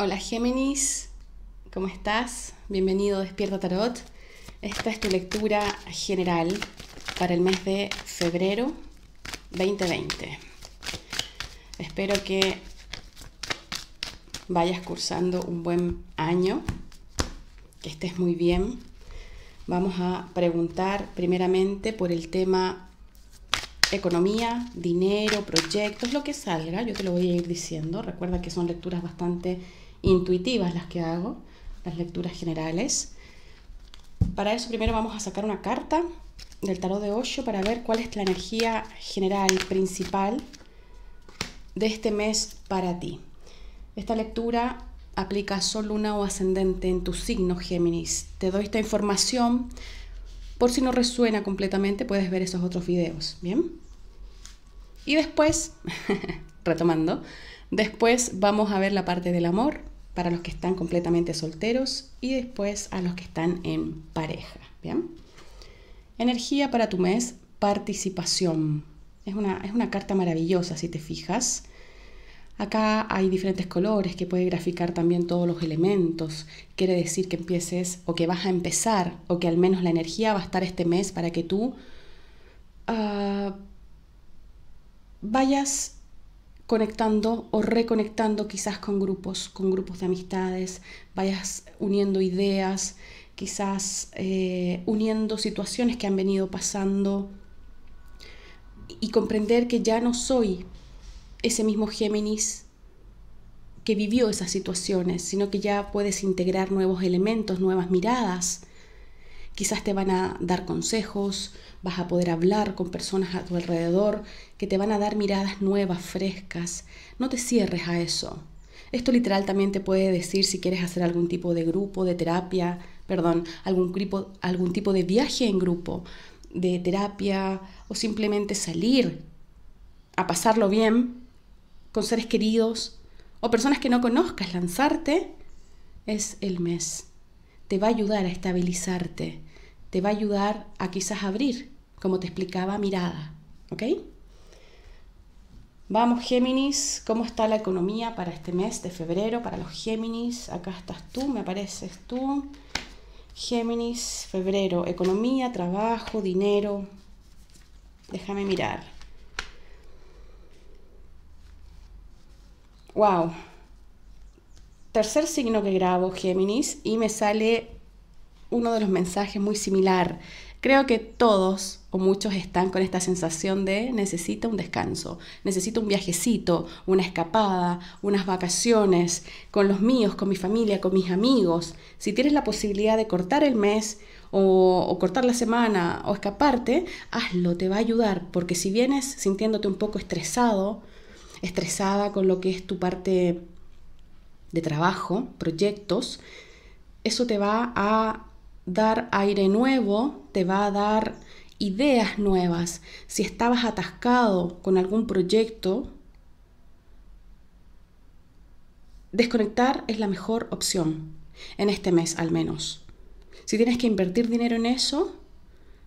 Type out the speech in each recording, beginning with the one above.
Hola Géminis, ¿cómo estás? Bienvenido a Despierta Tarot. Esta es tu lectura general para el mes de febrero 2020. Espero que vayas cursando un buen año, que estés muy bien. Vamos a preguntar primeramente por el tema economía, dinero, proyectos, lo que salga. Yo te lo voy a ir diciendo. Recuerda que son lecturas bastante intuitivas las que hago, las lecturas generales. Para eso primero vamos a sacar una carta del tarot de Osho para ver cuál es la energía general principal de este mes para ti. Esta lectura aplica sol, luna o ascendente en tu signo Géminis. Te doy esta información por si no resuena completamente, puedes ver esos otros videos, ¿bien? Y después, retomando, después vamos a ver la parte del amor, para los que están completamente solteros y después a los que están en pareja. ¿bien? Energía para tu mes, participación. Es una, es una carta maravillosa si te fijas. Acá hay diferentes colores que puede graficar también todos los elementos. Quiere decir que empieces o que vas a empezar o que al menos la energía va a estar este mes para que tú ah, vayas vayas conectando o reconectando quizás con grupos, con grupos de amistades, vayas uniendo ideas, quizás eh, uniendo situaciones que han venido pasando y comprender que ya no soy ese mismo Géminis que vivió esas situaciones, sino que ya puedes integrar nuevos elementos, nuevas miradas, Quizás te van a dar consejos, vas a poder hablar con personas a tu alrededor que te van a dar miradas nuevas, frescas. No te cierres a eso. Esto literal también te puede decir si quieres hacer algún tipo de grupo, de terapia, perdón, algún, algún tipo de viaje en grupo, de terapia o simplemente salir a pasarlo bien con seres queridos o personas que no conozcas. Lanzarte es el mes. Te va a ayudar a estabilizarte, te va a ayudar a quizás abrir, como te explicaba, mirada. ¿Ok? Vamos, Géminis, ¿cómo está la economía para este mes de febrero? Para los Géminis, acá estás tú, me apareces tú. Géminis, febrero, economía, trabajo, dinero. Déjame mirar. Wow. Tercer signo que grabo, Géminis, y me sale uno de los mensajes muy similar. Creo que todos o muchos están con esta sensación de necesito un descanso, necesito un viajecito, una escapada, unas vacaciones con los míos, con mi familia, con mis amigos. Si tienes la posibilidad de cortar el mes o, o cortar la semana o escaparte, hazlo, te va a ayudar, porque si vienes sintiéndote un poco estresado, estresada con lo que es tu parte de trabajo, proyectos, eso te va a dar aire nuevo, te va a dar ideas nuevas. Si estabas atascado con algún proyecto, desconectar es la mejor opción, en este mes al menos. Si tienes que invertir dinero en eso,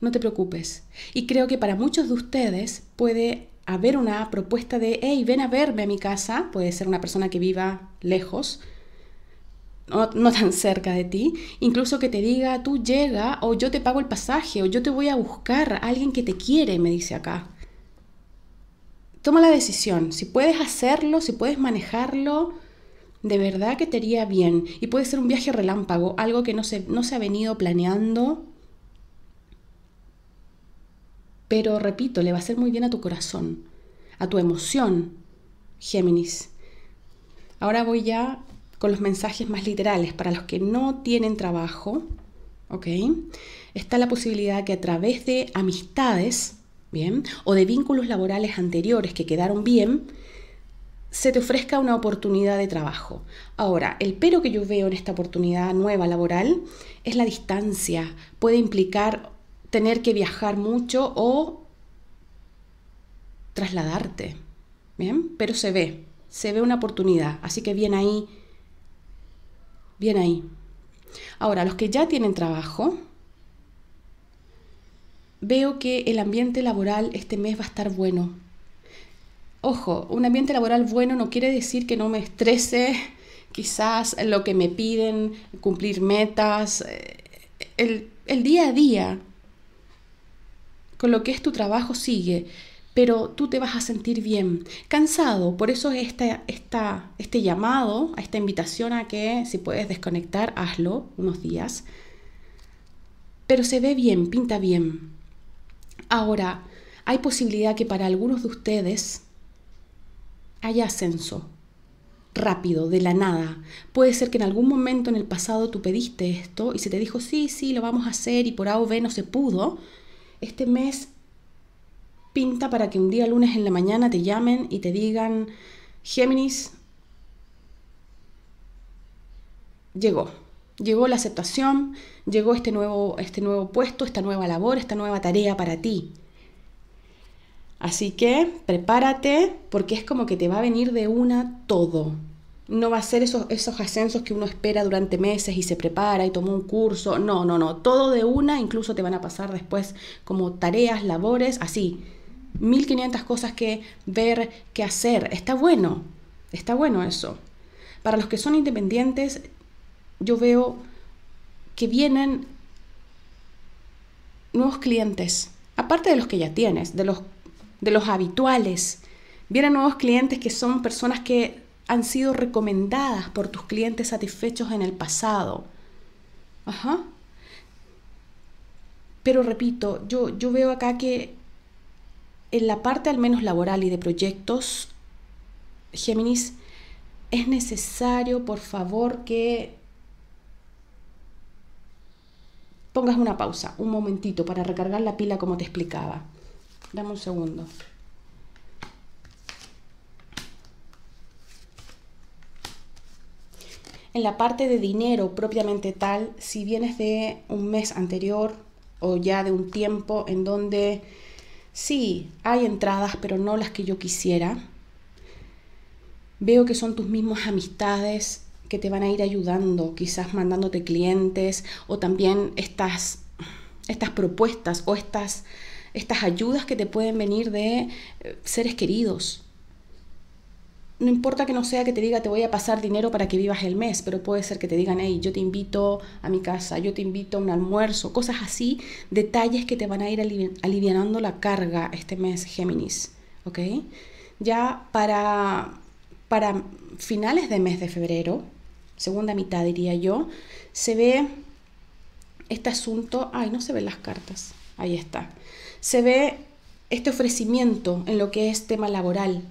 no te preocupes. Y creo que para muchos de ustedes puede haber una propuesta de, hey, ven a verme a mi casa, puede ser una persona que viva lejos, no, tan cerca de ti, incluso que te diga, tú llega o yo te pago el pasaje o yo te voy a buscar, a alguien que te quiere, me dice acá. Toma la decisión, si puedes hacerlo, si puedes manejarlo, de verdad que te iría bien. Y puede ser un viaje relámpago, algo que no se, no se ha venido planeando, pero repito, le va a hacer muy bien a tu corazón, a tu emoción, Géminis. Ahora voy ya con los mensajes más literales. Para los que no tienen trabajo, ¿ok? Está la posibilidad que a través de amistades, ¿bien? O de vínculos laborales anteriores que quedaron bien, se te ofrezca una oportunidad de trabajo. Ahora, el pero que yo veo en esta oportunidad nueva laboral es la distancia. Puede implicar tener que viajar mucho o trasladarte. Bien, pero se ve, se ve una oportunidad. Así que bien ahí Bien ahí. Ahora, los que ya tienen trabajo, veo que el ambiente laboral este mes va a estar bueno. Ojo, un ambiente laboral bueno no quiere decir que no me estrese quizás lo que me piden, cumplir metas, eh, el, el día a día con lo que es tu trabajo sigue pero tú te vas a sentir bien, cansado. Por eso esta, esta, este llamado, esta invitación a que si puedes desconectar, hazlo unos días. Pero se ve bien, pinta bien. Ahora, hay posibilidad que para algunos de ustedes haya ascenso rápido, de la nada. Puede ser que en algún momento en el pasado tú pediste esto y se te dijo, sí, sí, lo vamos a hacer y por A o B no se pudo. Este mes pinta para que un día lunes en la mañana te llamen y te digan, Géminis, llegó, llegó la aceptación, llegó este nuevo, este nuevo puesto, esta nueva labor, esta nueva tarea para ti. Así que prepárate porque es como que te va a venir de una todo. No va a ser esos, esos ascensos que uno espera durante meses y se prepara y toma un curso. No, no, no. Todo de una, incluso te van a pasar después como tareas, labores, así, 1500 cosas que ver, que hacer. Está bueno, está bueno eso. Para los que son independientes, yo veo que vienen nuevos clientes, aparte de los que ya tienes, de los, de los habituales. Vienen nuevos clientes que son personas que han sido recomendadas por tus clientes satisfechos en el pasado. Ajá. Pero repito, yo, yo veo acá que en la parte al menos laboral y de proyectos, Géminis, es necesario, por favor, que pongas una pausa, un momentito, para recargar la pila como te explicaba. Dame un segundo. En la parte de dinero propiamente tal, si vienes de un mes anterior o ya de un tiempo en donde sí, hay entradas, pero no las que yo quisiera. Veo que son tus mismas amistades que te van a ir ayudando, quizás mandándote clientes o también estas, estas propuestas o estas, estas ayudas que te pueden venir de eh, seres queridos no importa que no sea que te diga te voy a pasar dinero para que vivas el mes, pero puede ser que te digan, hey, yo te invito a mi casa, yo te invito a un almuerzo, cosas así, detalles que te van a ir aliviando alivianando la carga este mes, Géminis, ¿ok? Ya para, para finales de mes de febrero, segunda mitad diría yo, se ve este asunto, ay, no se ven las cartas, ahí está, se ve este ofrecimiento en lo que es tema laboral,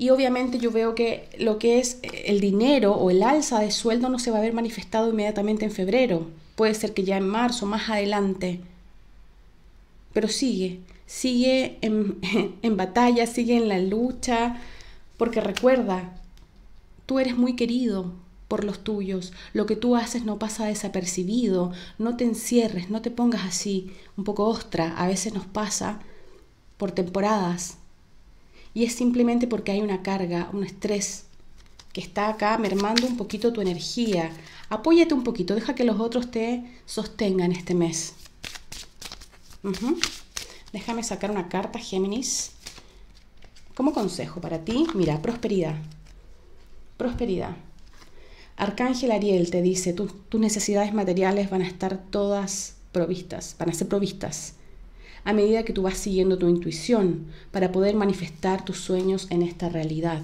y obviamente yo veo que lo que es el dinero o el alza de sueldo no se va a ver manifestado inmediatamente en febrero, puede ser que ya en marzo, más adelante, pero sigue, sigue en, en batalla, sigue en la lucha, porque recuerda, tú eres muy querido, por los tuyos. Lo que tú haces no pasa desapercibido. No te encierres, no te pongas así, un poco ostra. A veces nos pasa por temporadas y es simplemente porque hay una carga, un estrés que está acá mermando un poquito tu energía. Apóyate un poquito, deja que los otros te sostengan este mes. Déjame sacar una carta, Géminis. Como consejo para ti, mira, prosperidad. Prosperidad. Arcángel Ariel te dice, tus necesidades materiales van a estar todas provistas, van a ser provistas a medida que tú vas siguiendo tu intuición para poder manifestar tus sueños en esta realidad.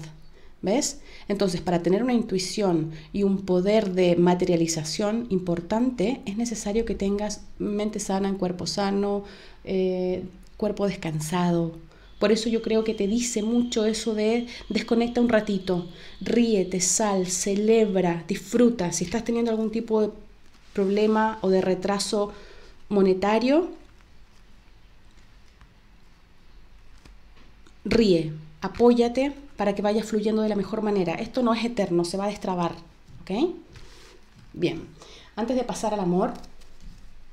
¿Ves? Entonces, para tener una intuición y un poder de materialización importante, es necesario que tengas mente sana, cuerpo sano, eh, cuerpo descansado. Por eso yo creo que te dice mucho eso de desconecta un ratito, ríete, sal, celebra, disfruta. Si estás teniendo algún tipo de problema o de retraso monetario, ríe, apóyate para que vaya fluyendo de la mejor manera. Esto no es eterno, se va a destrabar, ¿ok? Bien, antes de pasar al amor,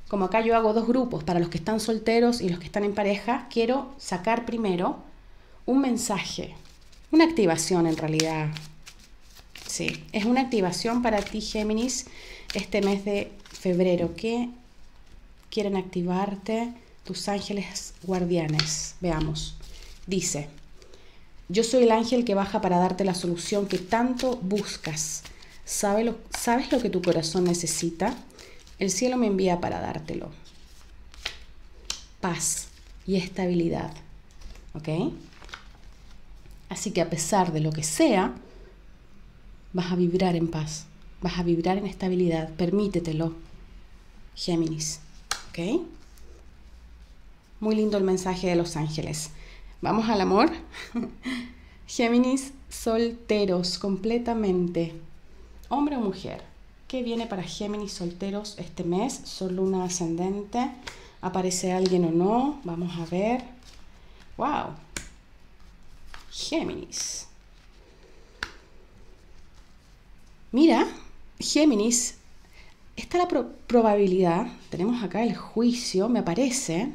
como acá yo hago dos grupos, para los que están solteros y los que están en pareja, quiero sacar primero un mensaje, una activación en realidad. Sí, es una activación para ti, Géminis, este mes de febrero. que quieren activarte tus ángeles guardianes? Veamos. Dice, yo soy el ángel que baja para darte la solución que tanto buscas. lo, ¿Sabes lo que tu corazón necesita? El cielo me envía para dártelo. Paz y estabilidad. ¿Ok? Así que a pesar de lo que sea, vas a vibrar en paz, vas a vibrar en estabilidad. Permítetelo, Géminis. ¿Ok? Muy lindo el mensaje de los ángeles. Vamos al amor. Géminis solteros completamente. Hombre o mujer. ¿Qué viene para Géminis solteros este mes? Sol luna ascendente. ¿Aparece alguien o no? Vamos a ver. ¡Wow! Géminis. Mira, Géminis, está la probabilidad, tenemos acá el juicio, me aparece,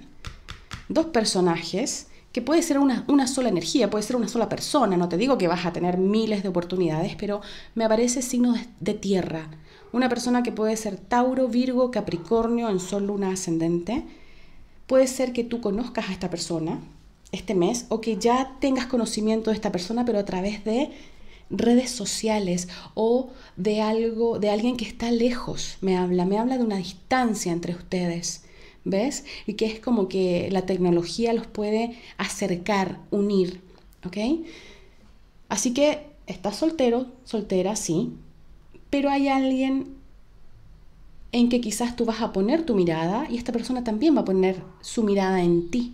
dos personajes que puede ser una, sola energía, puede ser una sola persona, no te digo que vas a tener miles de oportunidades, pero me aparece signo de, tierra, una persona que puede ser Tauro, Virgo, Capricornio, en Sol, Luna, Ascendente, puede ser que tú conozcas a esta persona este mes o que ya tengas conocimiento de esta persona, pero a través de redes sociales o de algo, de alguien que está lejos, me habla, me habla de una distancia entre ustedes. ¿ves? Y que es como que la tecnología los puede acercar, unir, ¿ok? Así que estás soltero, soltera, sí, pero hay alguien en que quizás tú vas a poner tu mirada y esta persona también va a poner su mirada en ti,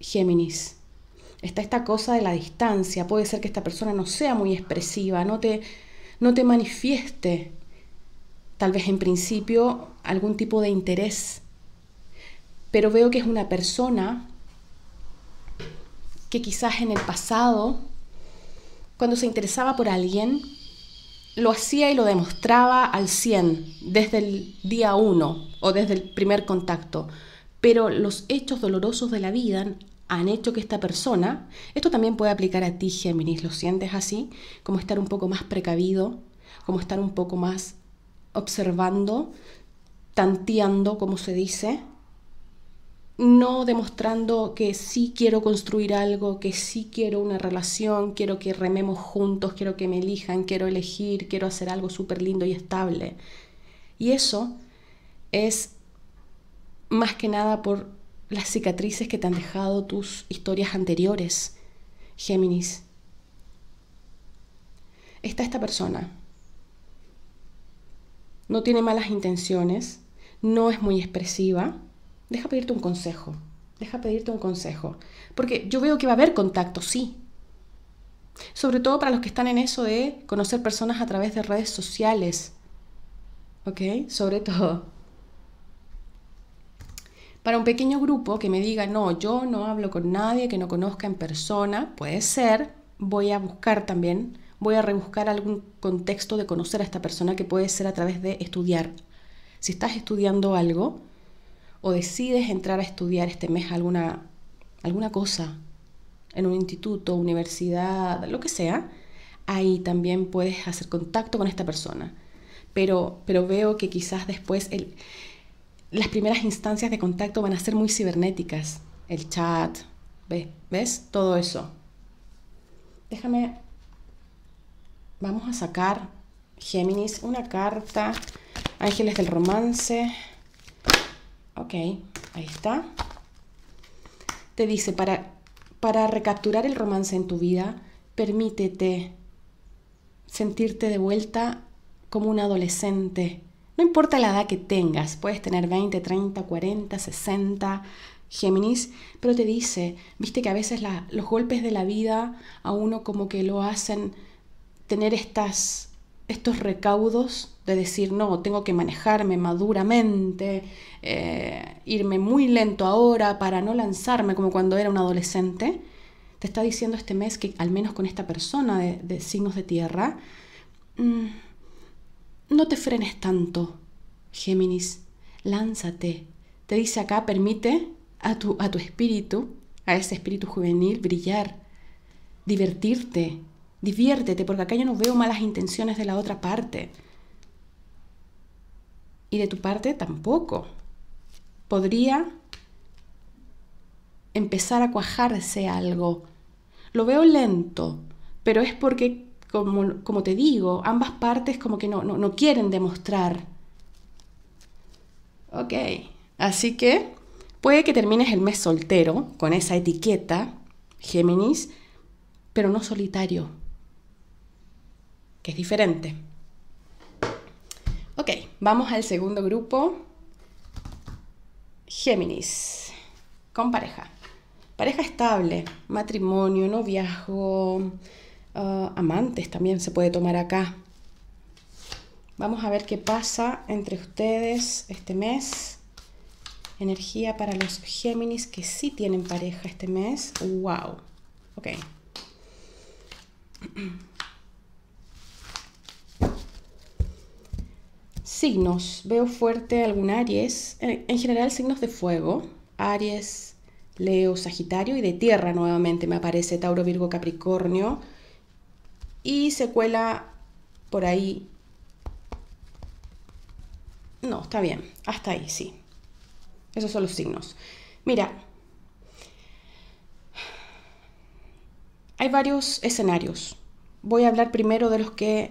Géminis. Está esta cosa de la distancia, puede ser que esta persona no sea muy expresiva, no te, no te manifieste tal vez en principio algún tipo de interés pero veo que es una persona que quizás en el pasado, cuando se interesaba por alguien, lo hacía y lo demostraba al 100, desde el día 1 o desde el primer contacto. Pero los hechos dolorosos de la vida han hecho que esta persona, esto también puede aplicar a ti, Géminis, lo sientes así, como estar un poco más precavido, como estar un poco más observando, tanteando, como se dice, no demostrando que sí quiero construir algo, que sí quiero una relación, quiero que rememos juntos, quiero que me elijan, quiero elegir, quiero hacer algo súper lindo y estable. Y eso es más que nada por las cicatrices que te han dejado tus historias anteriores, Géminis. Está esta persona. No tiene malas intenciones, no es muy expresiva, deja pedirte un consejo, deja pedirte un consejo, porque yo veo que va a haber contacto, sí. Sobre todo para los que están en eso de conocer personas a través de redes sociales, ¿ok? Sobre todo. Para un pequeño grupo que me diga, no, yo no hablo con nadie que no conozca en persona, puede ser, voy a buscar también, voy a rebuscar algún contexto de conocer a esta persona que puede ser a través de estudiar. Si estás estudiando algo, o decides entrar a estudiar este mes alguna, alguna cosa en un instituto, universidad, lo que sea, ahí también puedes hacer contacto con esta persona. Pero, pero veo que quizás después las primeras instancias de contacto van a ser muy cibernéticas. El chat, ¿ves? ¿Ves? Todo eso. Déjame... Vamos a sacar, Géminis, una carta. Ángeles del Romance. Ok, ahí está. Te dice, para, para recapturar el romance en tu vida, permítete sentirte de vuelta como un adolescente. No importa la edad que tengas, puedes tener 20, 30, 40, 60, Géminis, pero te dice, viste que a veces los golpes de la vida a uno como que lo hacen tener estas estos recaudos de decir, no, tengo que manejarme maduramente, eh, irme muy lento ahora para no lanzarme como cuando era un adolescente, te está diciendo este mes que al menos con esta persona de, signos de tierra, mm, no te frenes tanto, Géminis, lánzate. Te dice acá, permite a tu, a tu espíritu, a ese espíritu juvenil, brillar, divertirte, diviértete porque acá yo no veo malas intenciones de la otra parte. Y de tu parte tampoco. Podría empezar a cuajarse algo. Lo veo lento, pero es porque, como, como te digo, ambas partes como que no, no, no quieren demostrar. Ok, así que puede que termines el mes soltero con esa etiqueta, Géminis, pero no solitario que es diferente. Ok, vamos al segundo grupo. Géminis, con pareja. Pareja estable, matrimonio, noviazgo, ah, amantes también se puede tomar acá. Vamos a ver qué pasa entre ustedes este mes. Energía para los Géminis que sí tienen pareja este mes. ¡Wow! Ok. signos. Veo fuerte algún Aries, en general signos de fuego, Aries, Leo, Sagitario y de tierra nuevamente me aparece Tauro, Virgo, Capricornio y secuela por ahí. No, está bien, hasta ahí, sí. Esos son los signos. Mira, hay varios escenarios. Voy a hablar primero de los que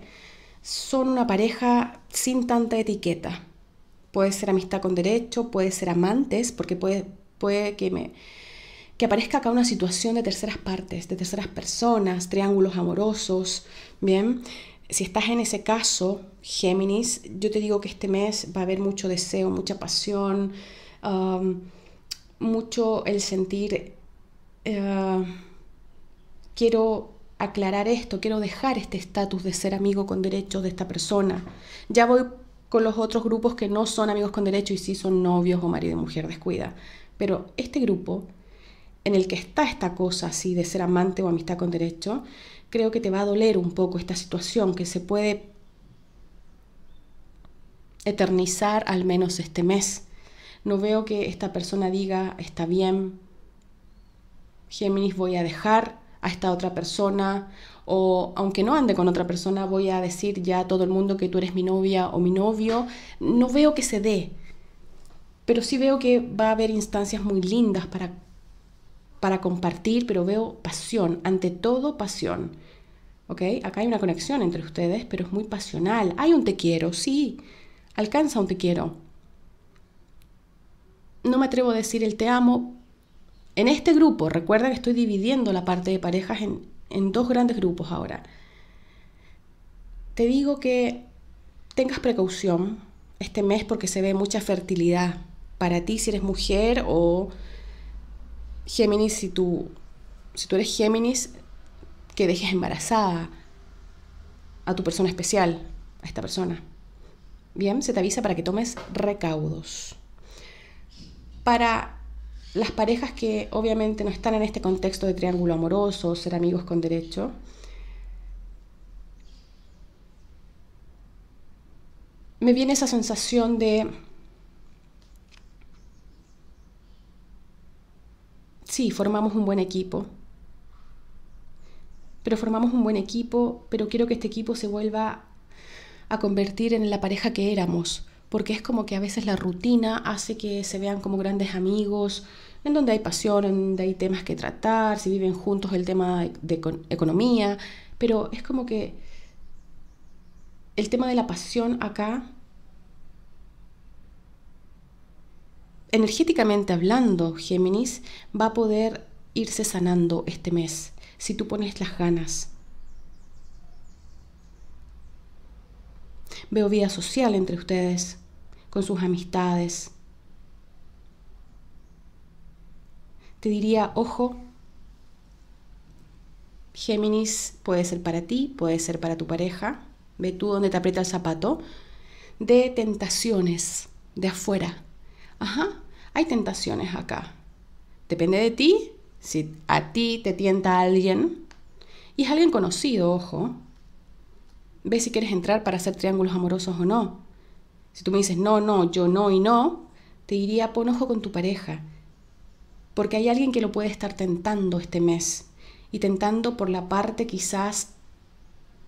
son una pareja sin tanta etiqueta. Puede ser amistad con derecho, puede ser amantes, porque puede, puede que me que aparezca acá una situación de terceras partes, de terceras personas, triángulos amorosos, ¿bien? Si estás en ese caso, Géminis, yo te digo que este mes va a haber mucho deseo, mucha pasión, um, mucho el sentir, eh, quiero aclarar esto, quiero dejar este estatus de ser amigo con derecho de esta persona. Ya voy con los otros grupos que no son amigos con derecho y sí son novios o marido y mujer descuida. Pero este grupo en el que está esta cosa así de ser amante o amistad con derecho, creo que te va a doler un poco esta situación que se puede eternizar al menos este mes. No veo que esta persona diga, está bien, Géminis, voy a dejar a esta otra persona o aunque no ande con otra persona, voy a decir ya a todo el mundo que tú eres mi novia o mi novio. No veo que se dé, pero sí veo que va a haber instancias muy lindas para, para compartir, pero veo pasión, ante todo pasión. okay Acá hay una conexión entre ustedes, pero es muy pasional. Hay un te quiero, sí. Alcanza un te quiero. No me atrevo a decir el te amo en este grupo, recuerda que estoy dividiendo la parte de parejas en, dos grandes grupos ahora. Te digo que tengas precaución este mes porque se ve mucha fertilidad para ti si eres mujer o Géminis si tú, si tú eres Géminis que dejes embarazada a tu persona especial, a esta persona. Bien, se te avisa para que tomes recaudos. Para las parejas que obviamente no están en este contexto de triángulo amoroso, ser amigos con derecho, me viene esa sensación de... Sí, formamos un buen equipo, pero formamos un buen equipo, pero quiero que este equipo se vuelva a convertir en la pareja que éramos, porque es como que a veces la rutina hace que se vean como grandes amigos, en donde hay pasión, en donde hay temas que tratar, si viven juntos el tema de economía, pero es como que el tema de la pasión acá, energéticamente hablando, Géminis, va a poder irse sanando este mes, si tú pones las ganas Veo vida social entre ustedes, con sus amistades. Te diría, ojo, Géminis puede ser para ti, puede ser para tu pareja. Ve tú donde te aprieta el zapato. De tentaciones de afuera. Ajá, hay tentaciones acá. Depende de ti. Si a ti te tienta alguien, y es alguien conocido, ojo, Ve si quieres entrar para hacer triángulos amorosos o no. Si tú me dices no, no, yo no y no, te diría pon ojo con tu pareja, porque hay alguien que lo puede estar tentando este mes y tentando por la parte quizás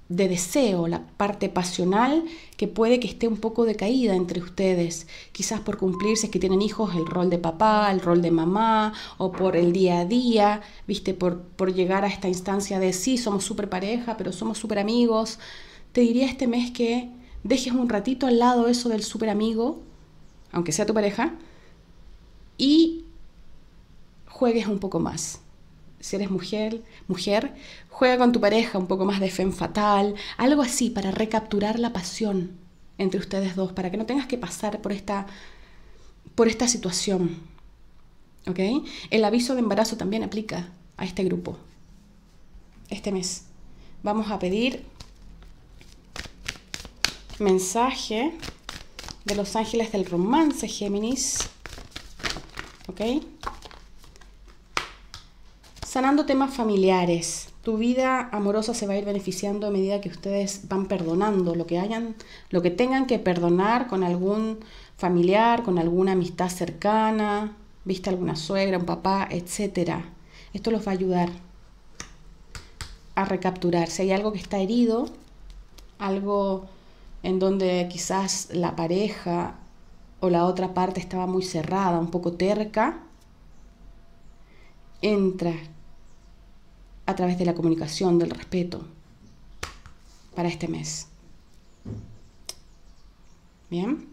de deseo, la parte pasional que puede que esté un poco decaída entre ustedes, quizás por cumplirse es que tienen hijos, el rol de papá, el rol de mamá, o por el día a día, viste, por, por llegar a esta instancia de sí, somos súper pareja, pero somos súper amigos, te diría este mes que dejes un ratito al lado eso del super amigo, aunque sea tu pareja, y juegues un poco más. Si eres mujer, mujer, juega con tu pareja un poco más de fem fatal, algo así para recapturar la pasión entre ustedes dos, para que no tengas que pasar por esta por esta situación. El aviso de embarazo también aplica a este grupo. Este mes vamos a pedir mensaje de los ángeles del romance, Géminis. ¿Ok? Sanando temas familiares. Tu vida amorosa se va a ir beneficiando a medida que ustedes van perdonando lo que hayan, lo que tengan que perdonar con algún familiar, con alguna amistad cercana, viste alguna suegra, un papá, etc. Esto los va a ayudar a recapturar. Si hay algo que está herido, algo en donde quizás la pareja o la otra parte estaba muy cerrada, un poco terca, entra a través de la comunicación, del respeto para este mes. Bien.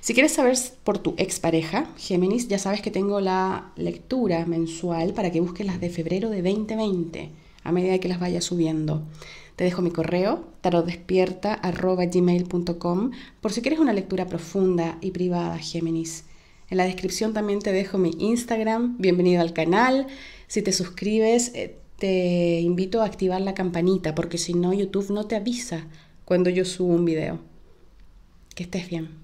Si quieres saber por tu expareja, Géminis, ya sabes que tengo la lectura mensual para que busques las de febrero de 2020 a medida que las vaya subiendo. Te dejo mi correo, tarotdespierta.gmail.com, por si quieres una lectura profunda y privada, Géminis. En la descripción también te dejo mi Instagram, bienvenido al canal. Si te suscribes, eh, te invito a activar la campanita, porque si no, YouTube no te avisa cuando yo subo un video. Que estés bien.